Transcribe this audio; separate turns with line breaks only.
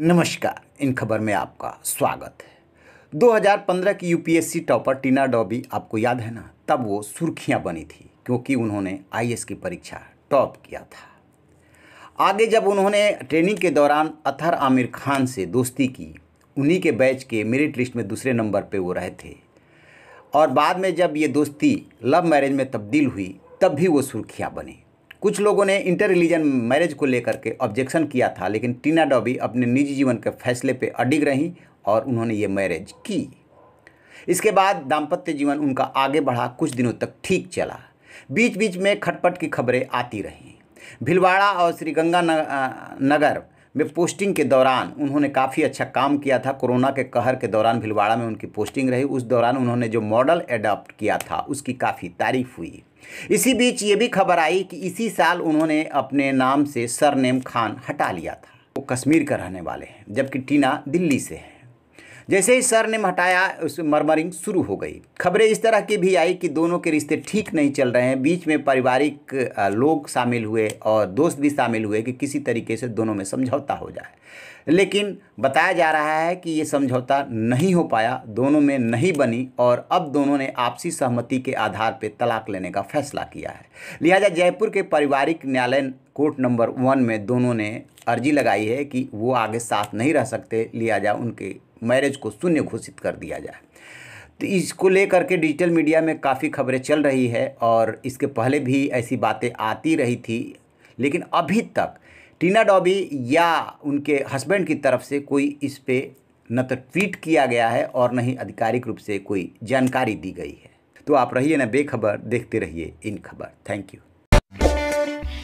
नमस्कार इन खबर में आपका स्वागत है 2015 की यूपीएससी टॉपर टीना डॉबी आपको याद है ना तब वो सुर्खियां बनी थी क्योंकि उन्होंने आईएएस की परीक्षा टॉप किया था आगे जब उन्होंने ट्रेनिंग के दौरान अथर आमिर खान से दोस्ती की उन्हीं के बैच के मेरिट लिस्ट में दूसरे नंबर पे वो रहे थे और बाद में जब ये दोस्ती लव मैरिज में तब्दील हुई तब भी वो सुर्खियाँ बनी कुछ लोगों ने इंटर रिलीजन मैरिज को लेकर के ऑब्जेक्शन किया था लेकिन टीना डॉबी अपने निजी जीवन के फैसले पे अडिग रहीं और उन्होंने ये मैरिज की इसके बाद दाम्पत्य जीवन उनका आगे बढ़ा कुछ दिनों तक ठीक चला बीच बीच में खटपट की खबरें आती रहीं भिलवाड़ा और श्रीगंगा नगर में पोस्टिंग के दौरान उन्होंने काफ़ी अच्छा काम किया था कोरोना के कहर के दौरान भिलवाड़ा में उनकी पोस्टिंग रही उस दौरान उन्होंने जो मॉडल एडॉप्ट किया था उसकी काफ़ी तारीफ हुई इसी बीच ये भी खबर आई कि इसी साल उन्होंने अपने नाम से सरनेम खान हटा लिया था वो कश्मीर का रहने वाले हैं जबकि टीना दिल्ली से है जैसे ही सर ने हटाया उस मरमरिंग शुरू हो गई खबरें इस तरह की भी आई कि दोनों के रिश्ते ठीक नहीं चल रहे हैं बीच में पारिवारिक लोग शामिल हुए और दोस्त भी शामिल हुए कि किसी तरीके से दोनों में समझौता हो जाए लेकिन बताया जा रहा है कि ये समझौता नहीं हो पाया दोनों में नहीं बनी और अब दोनों ने आपसी सहमति के आधार पर तलाक लेने का फैसला किया है लिहाजा जयपुर के पारिवारिक न्यायालय कोर्ट नंबर वन में दोनों ने अर्जी लगाई है कि वो आगे साथ नहीं रह सकते लिया जाए उनके मैरिज को शून्य घोषित कर दिया जाए तो इसको लेकर के डिजिटल मीडिया में काफ़ी खबरें चल रही है और इसके पहले भी ऐसी बातें आती रही थी लेकिन अभी तक टीना डॉबी या उनके हस्बैंड की तरफ से कोई इस पर न तो ट्वीट किया गया है और न ही आधिकारिक रूप से कोई जानकारी दी गई है तो आप रहिए ना बेखबर देखते रहिए इन खबर थैंक यू